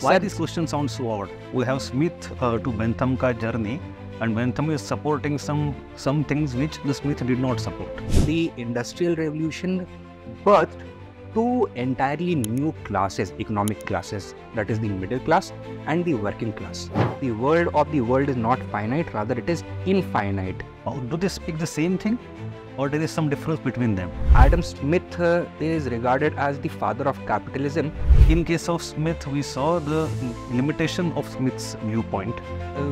Why this question sounds so odd? We have Smith uh, to Bentham journey and Bentham is supporting some, some things which the Smith did not support. The Industrial Revolution birthed two entirely new classes, economic classes, that is the middle class and the working class. The world of the world is not finite, rather it is infinite. Oh, do they speak the same thing? Or there is some difference between them? Adam Smith uh, is regarded as the father of capitalism. In case of Smith, we saw the limitation of Smith's viewpoint.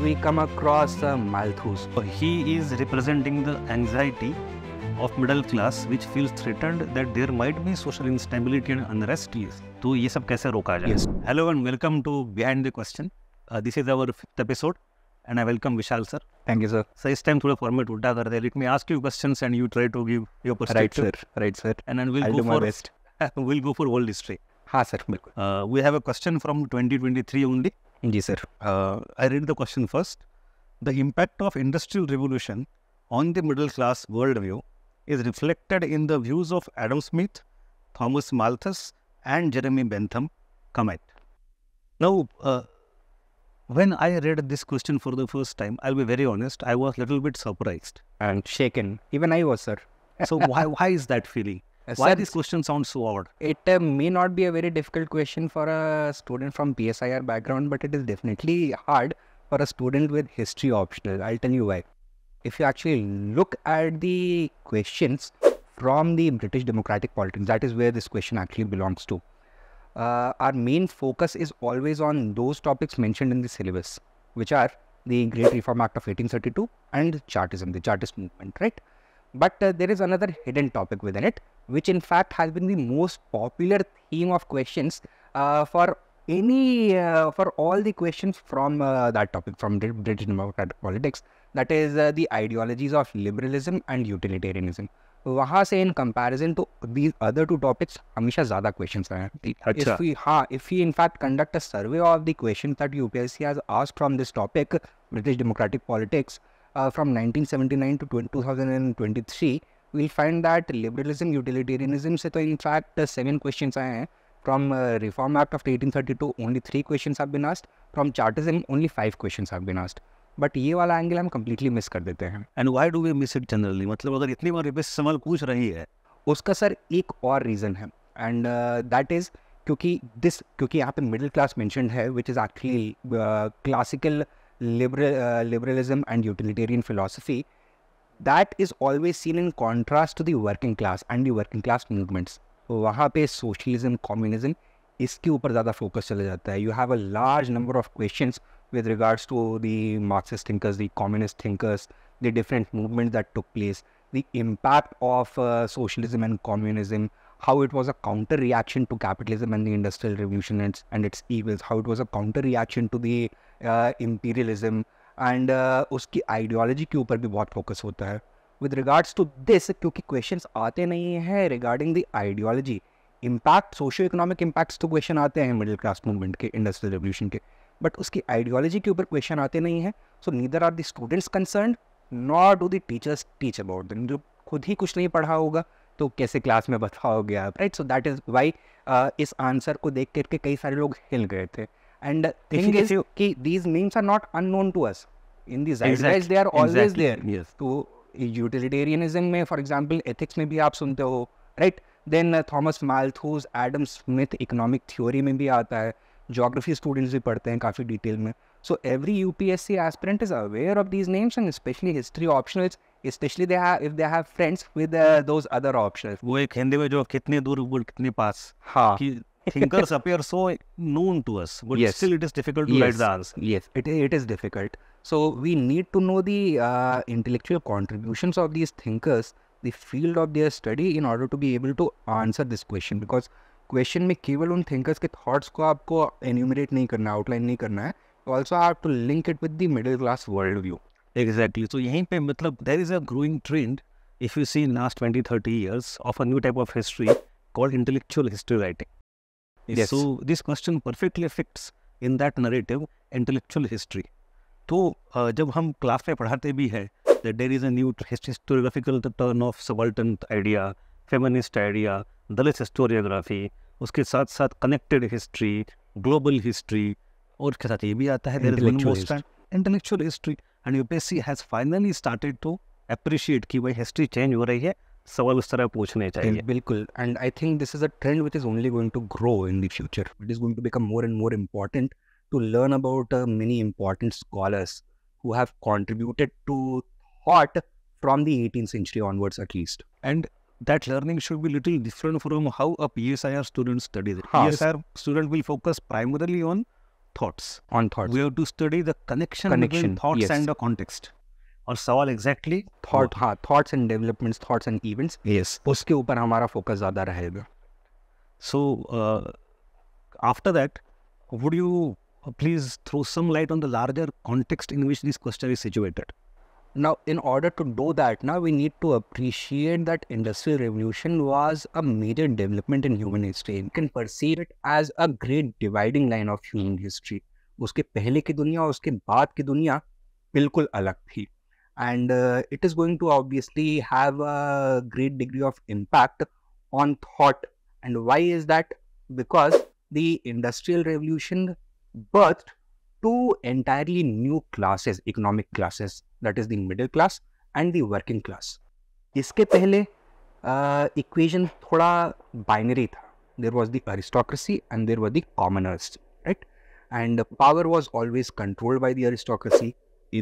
We come across uh, Malthus. He is representing the anxiety of middle class which feels threatened that there might be social instability and unrest is to ye sab kaise roka yes. hello and welcome to behind the question uh, this is our fifth episode and i welcome vishal sir thank you sir so this time thoda format ulta kar de let me ask you questions and you try to give your perspective right sir right sir and then we'll go for my we'll go for world history ha sir uh, we have a question from 2023 only ji sir uh, i read the question first the impact of industrial revolution on the middle class worldview is reflected in the views of Adam Smith, Thomas Malthus, and Jeremy Bentham Comet. Now, uh, when I read this question for the first time, I'll be very honest, I was a little bit surprised. And shaken. Even I was, sir. so, why, why is that feeling? Uh, why sir, this question sounds so odd? It uh, may not be a very difficult question for a student from PSIR background, but it is definitely hard for a student with history optional. I'll tell you why if you actually look at the questions from the British democratic politics, that is where this question actually belongs to. Uh, our main focus is always on those topics mentioned in the syllabus, which are the Great Reform Act of 1832 and Chartism, the Chartist movement, right? But uh, there is another hidden topic within it, which in fact has been the most popular theme of questions uh, for any, uh, for all the questions from uh, that topic, from British democratic politics that is uh, the ideologies of liberalism and utilitarianism. वहाँ से in comparison to these other two topics हमेशा ज़्यादा क्वेश्चंस रहे हैं अच्छा if हाँ if he in fact conduct a survey of the question that UPSC has asked from this topic British democratic politics from 1979 to 2023 we'll find that liberalism utilitarianism से तो in fact seven questions aaye hain from uh, reform act of 1832 only three questions have been asked from chartism only five questions have been asked but ये वाला angle हम completely miss कर देते हैं and why do we miss it generally मतलब अगर इतनी बार repeat सवाल पूछ रही है उसका सर एक और रीज़न है एंड दैट इज़ क्योंकि दिस क्योंकि यहाँ पे मिडिल क्लास मैंशन है which is actually classical liberalism and utilitarian philosophy that is always seen in contrast to the working class and the working class movements वहाँ पे socialism communism इसके ऊपर ज़्यादा फोकस चला जाता है you have a large number of question with regards to the Marxist thinkers, the communist thinkers, the different movements that took place, the impact of uh, socialism and communism, how it was a counter reaction to capitalism and the industrial revolution and its, and its evils, how it was a counter reaction to the uh, imperialism and uh, ideology ideology के ऊपर भी बहुत focus होता है With regards to this, क्योंकि questions आते नहीं हैं regarding the ideology, impact, socio-economic impacts तो question आते हैं middle class movement के industrial revolution के बट उसकी आइडियोलॉजी के ऊपर क्वेश्चन आते नहीं है so neither are the students concern not do the teachers teach about them जो खुद ही कुछ नहीं पढ़ा होगा तो कैसे क्लास में बताओगे आप right so that is why इस आंसर को देख करके कई सारे लोग हिल गए थे एंड थिंग इज कि these names are not unknown to us in these exercise they are always there तो यूटिलिटेरियनिज्म में फॉर एग्जाम्पल एथिक्स में भी आप सुनते हो right then Thomas Malthus Adam Smith economic theory में भी आता है जोग्राफी स्टूडेंट्स भी पढ़ते हैं काफ़ी डिटेल में so every U P S C aspirant is aware of these names and specially history optionals specially they have if they have friends with those other option वो एक हिंदी में जो कितने दूर गुड कितने पास हाँ कि thinkers appear so known to us but yes. still it is difficult to yes. write the answer yes it, it is difficult so we need to know the uh, intellectual contributions of these thinkers the field of their study in order to be able to answer this question because question में केवल उन thinkers के thoughts को आपको enumerate नहीं करना outline नहीं करना है also have to link it with the middle class world view exactly तो यहीं पे मतलब देर इज़ तो, a growing trend if you see last twenty thirty years of a new type of history called intellectual history writing so this question perfectly fix in that narrative intellectual history तो uh, जब हम class में पढ़ाते भी है that there is a new historiographical turn of subaltern idea feminist idea Dalit historiography उसके साथ साथ कनेक्टेड हिस्ट्री ग्लोबल हिस्ट्री और उसके साथ ये भी आता है intellectual history and U P S finally started to appreciate कि भाई हिस्ट्री चेंज हो रही है सवाल उस तरह पूछने चाहिए बिल्कुल and I think this is a trend which is only going to grow in the future it is going to become more and more important to learn about many important scholars who have contributed to thought from the eighteen century onwards at least and that learning should be little different from how a PSIR student studies it. PSIR student will focus primarily on thoughts. On thoughts. We have to study the connection, connection. between thoughts yes. and the context. और सवाल exactly thought हाँ thoughts and developments thoughts and events yes उसके ऊपर हमारा focus ज़्यादा रहेगा so after that would you please throw some light on the larger context in which this question is situated now, in order to do that, now we need to appreciate that Industrial Revolution was a major development in human history. You can perceive it as a great dividing line of human history. उसके पहले की दुनिया और उसके बाद की दुनिया बिल्कुल अलग थी and it is going to obviously have a great degree of impact on thought and why is that because the industrial revolution birth to entirely new classes economic classes that is the middle class and the working class. इसके पहले equation uh, थोड़ा binary था there was the aristocracy and there were the commoners right and power was always controlled by the aristocracy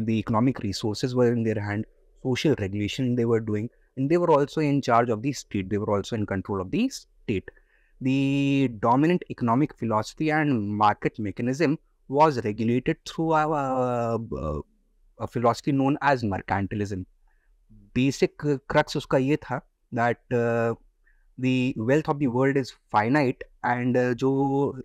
the economic resources were in their hand, social regulation they were doing, and they were also in charge of the state. They were also in control of the state. The dominant economic philosophy and market mechanism was regulated through our uh, philosophy known as mercantilism basic crux उसका ये था that the wealth of the world is finite and जो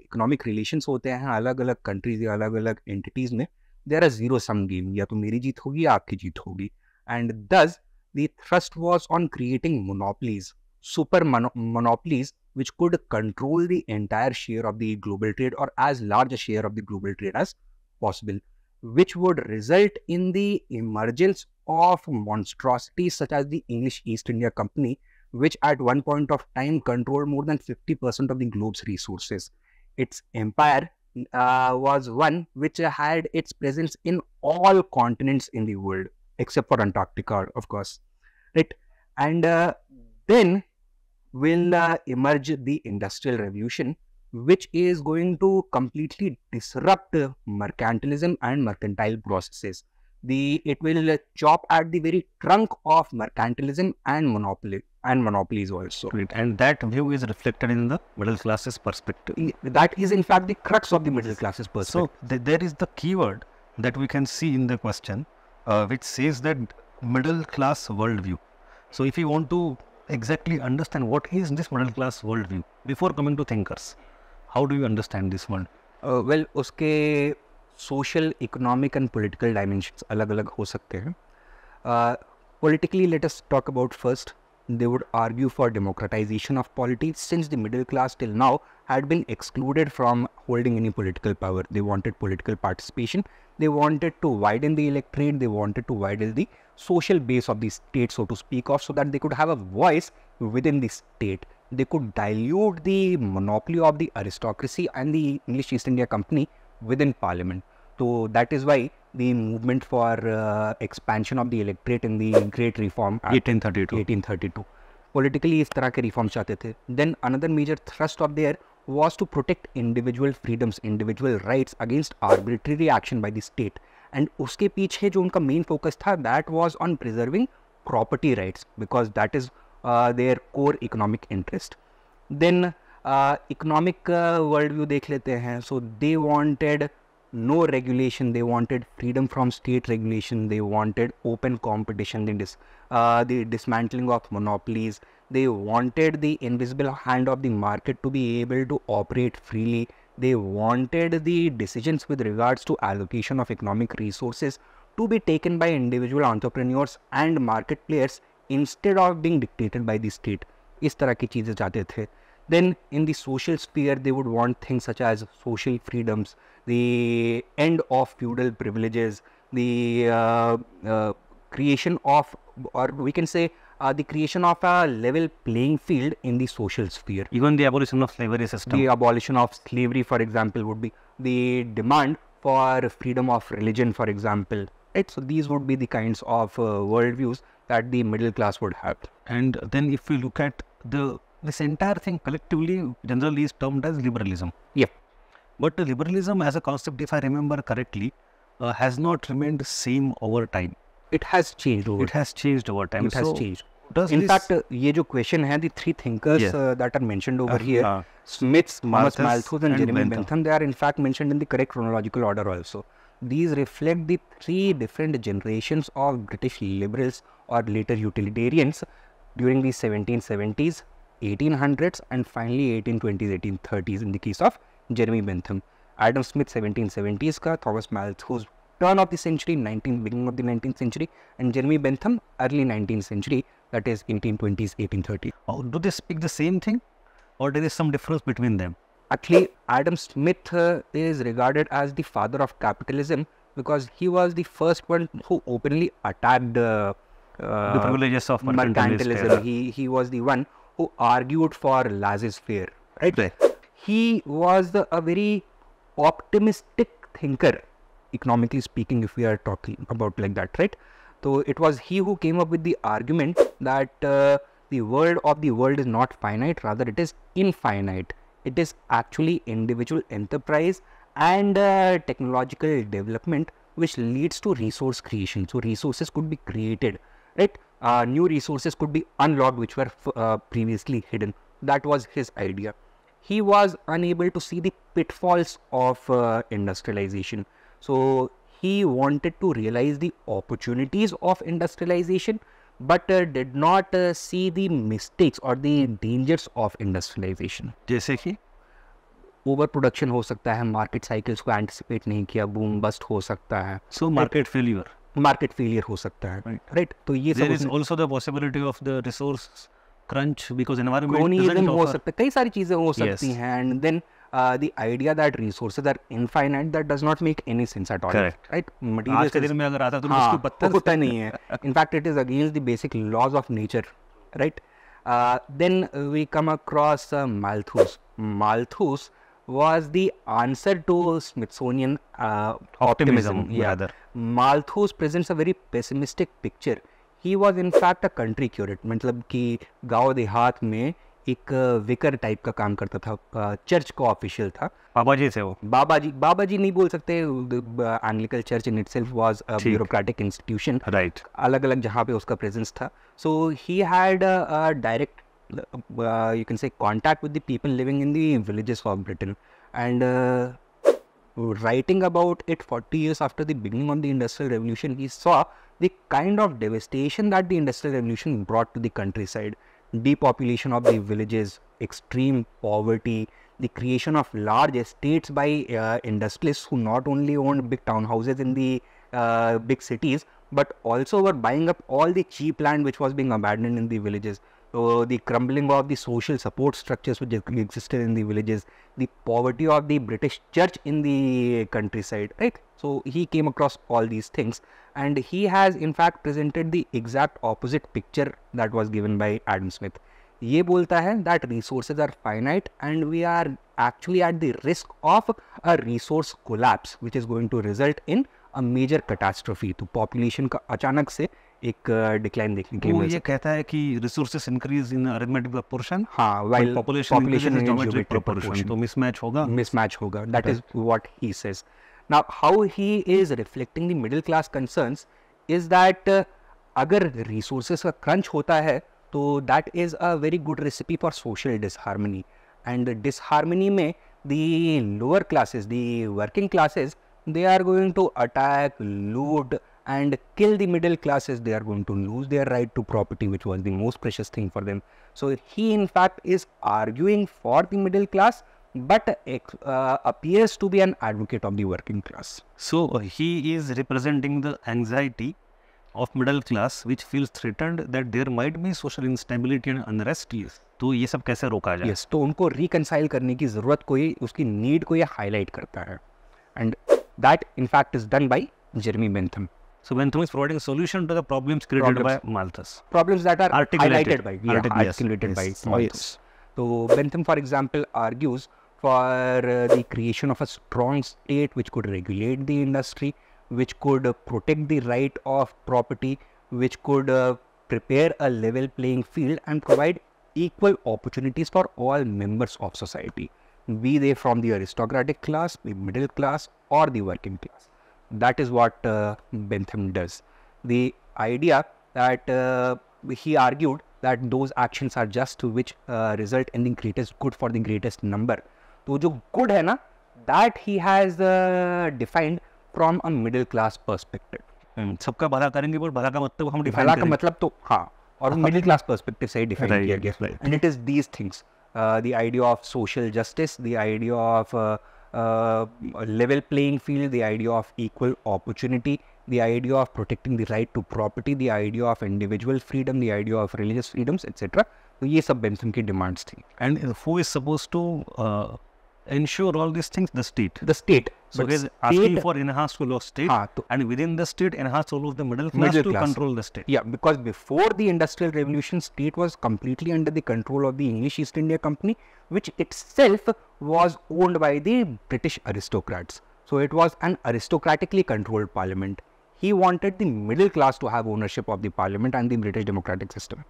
economic relations होते हैं अलग अलग countries या अलग अलग एंटिटीज़ में there are zero sum game या तो मेरी जीत होगी या आपकी जीत होगी and thus the thrust was on creating monopolies super monopolies which could control the entire share of the global trade और as large a share of the global trade as which would result in the emergence of monstrosities such as the English East India Company, which at one point of time controlled more than 50% of the globe's resources. Its empire uh, was one which had its presence in all continents in the world, except for Antarctica, of course. Right? And uh, then will uh, emerge the Industrial Revolution, which is going to completely disrupt mercantilism and mercantile processes. The it will chop at the very trunk of mercantilism and monopoly and monopolies also. Great. And that view is reflected in the middle classes perspective. That is in fact the crux of the middle classes perspective. So th there is the keyword that we can see in the question, uh, which says that middle class worldview. So if you want to exactly understand what is this middle class worldview before coming to thinkers how do you understand this one? Uh, well, उसके social, economic and political dimensions अलग अलग हो सकते हैं uh, Politically, let us talk about first. They would argue for democratization of politics since the middle class till now had been excluded from holding any political power. They wanted political participation. They wanted to widen the electorate. They wanted to widen the social base of the state, so to speak, of so that they could have a voice within the state they could dilute the monopoly of the aristocracy and the English East India Company within parliament. So that is why the movement for uh, expansion of the electorate in the Great Reform Act 1832. 1832. Politically, इस तरह के reforms Then another major thrust of there was to protect individual freedoms, individual rights against arbitrary action by the state. And उसके पीछे जो उनका main focus that was on preserving property rights because that is uh, their core economic interest. Then, uh, economic uh, worldview. They देख लेते हैं so they wanted no regulation they wanted freedom from state regulation they wanted open competition the, dis, uh, the dismantling of monopolies they wanted the invisible hand of the market to be able to operate freely they wanted the decisions with regards to allocation of economic resources to be taken by individual entrepreneurs and market players Instead of being dictated by the state, इस तरह की चीज़ें चाहते थे then in the social sphere they would want things such as social the the end of feudal privileges creation of or we can say uh, the creation of a level playing field in the social sphere. Even the abolition of slavery system. The abolition of slavery for example would be the demand for freedom of religion for example. Right? So these would be the kinds of uh, worldviews that the middle class would have. And then if we look at the this entire thing collectively, generally is termed as liberalism. Yep. But liberalism as a concept, if I remember correctly, uh, has not remained the same over time. It has changed over. It has changed over time. It so has changed. Does in fact, uh, ये question है, the three thinkers yeah. uh, that are mentioned over uh, here, uh, Smith, Thomas Malthus, and, and Jeremy Bentham. Bentham, they are in fact mentioned in the correct chronological order also. These reflect the three different generations of British liberals or later utilitarians during the 1770s, 1800s and finally 1820s, 1830s in the case of Jeremy Bentham. Adam Smith 1770s का Thomas Malthus turn of the century 19, beginning of the 19th century and Jeremy Bentham early 19th century that is 1820s 1830. Oh, do they speak the same thing or there is some difference between them? Actually, Adam Smith uh, is regarded as the father of capitalism because he was the first one who openly attacked the, uh, the privileges of mercantilism. He, he was the one who argued for laissez-faire, right? right? He was the, a very optimistic thinker, economically speaking, if we are talking about like that, right? So it was he who came up with the argument that uh, the world of the world is not finite, rather it is infinite it is actually individual enterprise and uh, technological development which leads to resource creation so resources could be created right uh, new resources could be unlocked which were uh, previously hidden that was his idea he was unable to see the pitfalls of uh, industrialization so he wanted to realize the opportunities of industrialization but did not see the mistakes और the dangers of industrialisation जैसे कि over production हो सकता है market cycles को anticipate नहीं किया boom bast हो सकता है सो मार्केट फेलियर मार्केट फेलियर हो सकता है राइट right. right. तो ये there is also the possibility of the resource crunch because environment हो सकता है कई सारी चीजें हो सकती yes. हैं and then Uh, the idea that resources are infinite that does not make any sense at all. Correct. Right? In fact, it is against the basic laws of nature. Right? Uh, then we come across uh, Malthus. Malthus was the answer to Smithsonian uh, optimism. optimism yeah. Rather. Malthus presents a very pessimistic picture. He was in fact a country curate. मतलब कि गांव देहात में एक vicar type का काम करता था चर्च का ऑफिशियल था बाबा जी से वो बाबा जी बाबा जी नहीं बोल सकते Anglican church in itself was bureaucratic institution right अलग अलग जहाँ पे उसका प्रेजेंस था so he had direct you can say contact with the people living in the villages of Britain and writing about it 40 years after the beginning of the industrial revolution he saw the kind of devastation that the industrial revolution brought to the countryside depopulation of the villages, extreme poverty, the creation of large estates by uh, industrialists who not only owned big townhouses in the uh, big cities but also were buying up all the cheap land which was being abandoned in the villages. uh, the crumbling of the social support structures which existed in the villages, the poverty of the British church in the countryside, right? So he came across all these things and he has in fact presented the exact opposite picture that was given by Adam Smith. ये बोलता है that resources are finite and we are actually at the risk of a resource collapse which is going to result in a major catastrophe तो population का अचानक से एक decline देखने के ये कहता है कि resources increase in arithmetic proportion हां while population population in geometric proportion तो मिसमैच होगा मिसमैच होगा that is what he says now how he is reflecting the middle class concerns is that अगर रिसोर्सेज का क्रंच होता है तो that is a very good recipe for social disharmony and disharmony में the lower classes the working classes they are going to attack loot and kill the middle classes, they are going to lose their right to property, which was the most precious thing for them. So he, in fact, is arguing for the middle class, but uh, appears to be an advocate of the working class. So uh, he is representing the anxiety of middle class, which feels threatened that there might be social instability and unrest. Yes. तो ये सब कैसे रोका जाए yes, तो उनको reconcile करने की ज़रूरत को ही उसकी नीड को ये हाईलाइट करता है and that in fact is done by Jeremy Bentham so Bentham is providing a solution to the problems created problems. by Malthus. Problems that are articulated, by, yeah, articulated yes. by yes. Malthus. Oh, yes. So Bentham, for example, argues for uh, the creation of a strong state which could regulate the industry, which could uh, protect the right of property, which could uh, prepare a level playing field and provide equal opportunities for all members of society, be they from the aristocratic class, the middle class or the working class. That is what uh, Bentham does. The idea that uh, he argued that those actions are just which uh, result in the greatest good for the greatest number. So, जो good है ना that he has uh, defined from a middle class perspective. Hmm, सबका भला करेंगे पर भला का मतलब हम डिफाइन भला का मतलब तो हाँ और मिडिल क्लास पर्सपेक्टिव से डिफाइन किया गया and it is these things the idea of social justice the idea of uh, level playing field, the idea of equal opportunity, the idea of protecting the right to property, the idea of individual freedom, the idea of religious freedoms, etc. So, these are Benson's demands. And who is supposed to? Is uh, ensure all these things? The state. The state. So because state, asking for enhanced rule of state, ah, to, and within the state, enhanced rule of the middle class middle to class. control the state. Yeah, because before the industrial revolution, state was completely under the control of the English East India Company, which itself was owned by the British aristocrats. So it was an aristocratically controlled parliament. He wanted the middle class to have ownership of the parliament and the British democratic system.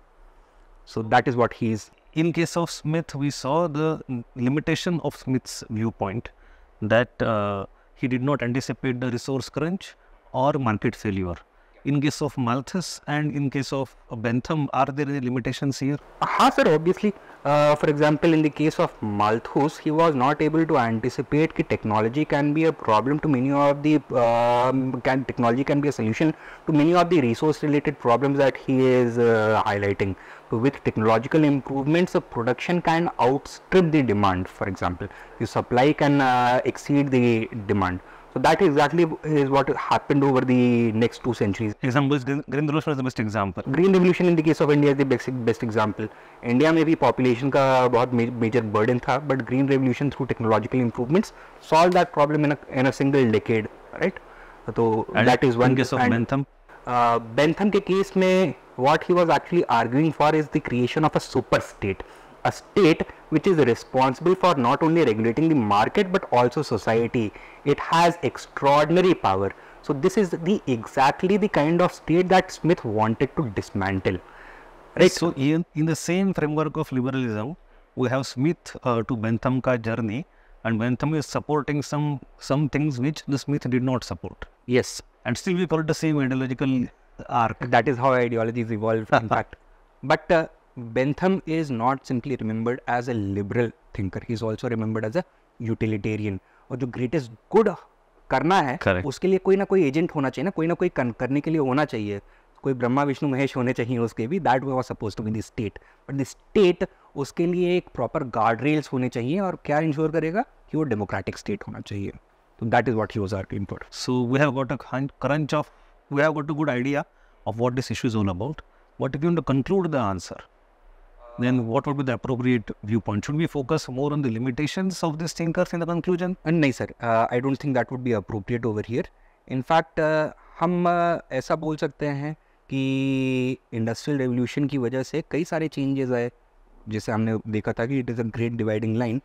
So that is what he is in case of Smith, we saw the limitation of Smith's viewpoint that uh, he did not anticipate the resource crunch or market failure. In case of Malthus and in case of Bentham, are there any limitations here? Ah, sir, obviously. Uh, for example, in the case of Malthus, he was not able to anticipate that technology can be a problem to many of the uh, can, technology can be a solution to many of the resource related problems that he is uh, highlighting. So with technological improvements, the production can outstrip the demand. For example, the supply can uh, exceed the demand. So that exactly is what happened over the next two centuries. Example, is Green Revolution is the best example. Green Revolution in the case of India is the best, best example. India में भी population का बहुत major burden था but but green revolution through technological improvements solve that problem in in a single decade right तो that case of and, Bentham. Uh, Bentham के case में what he was actually arguing for is the creation of a super state. a state which is responsible for not only regulating the market but also society. It has extraordinary power. So this is the exactly the kind of state that Smith wanted to dismantle. Right. So in, in the same framework of liberalism, we have Smith uh, to Bentham journey and Bentham is supporting some, some things which the Smith did not support. Yes. And still we call it the same ideological arc. That is how ideologies evolve in fact. But uh, Bentham is not simply remembered as a liberal thinker, he is also remembered as a utilitarian. और जो greatest good करना है Correct. उसके लिए कोई ना कोई agent होना चाहिए ना कोई ना कोई करने के लिए होना चाहिए कोई ब्रह्मा विष्णु महेश होने चाहिए उसके भी that was suppose to be the state but the state उसके लिए एक प्रॉपर गार्ड रेल्स होने चाहिए और क्या इंश्योर करेगा कि वो डेमोक्रेटिक स्टेट होना चाहिए तो that is what he was are arguing for so we have got a crunch of we have got a good idea of what this issue is all about what if you conclude the answer then what would be the appropriate viewpoint? Should we focus more on the limitations of these thinkers in the conclusion? And no, sir. Uh, I don't think that would be appropriate over here. In fact, uh, हम uh, ऐसा बोल सकते हैं कि industrial revolution की वजह से कई सारे चेंजेस आए जैसे हमने देखा था कि it is a great dividing line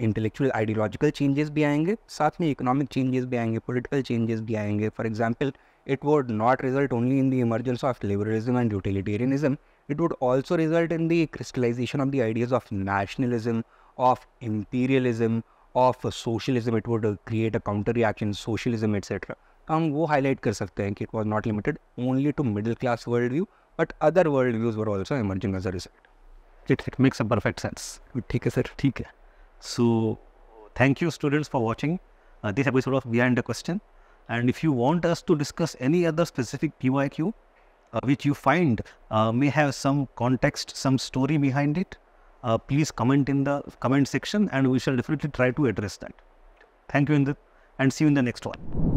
intellectual ideological changes भी आएंगे साथ में इकोनॉमिक चेंजेस भी आएंगे पॉलिटिकल चेंजेस भी आएंगे for example it would not result only in the emergence of liberalism and utilitarianism It would also result in the crystallization of the ideas of nationalism, of imperialism, of socialism. It would create a counter reaction, socialism, etc. हम वो highlight कर सकते हैं कि it was not limited only to middle class world view but other world views were also emerging as a result it it makes a perfect sense ठीक है thank you students for watching uh, this episode of Behind the Question. And if you want us to discuss any other specific PYQ, uh, which you find uh, may have some context, some story behind it, uh, please comment in the comment section and we shall definitely try to address that. Thank you, and see you in the next one.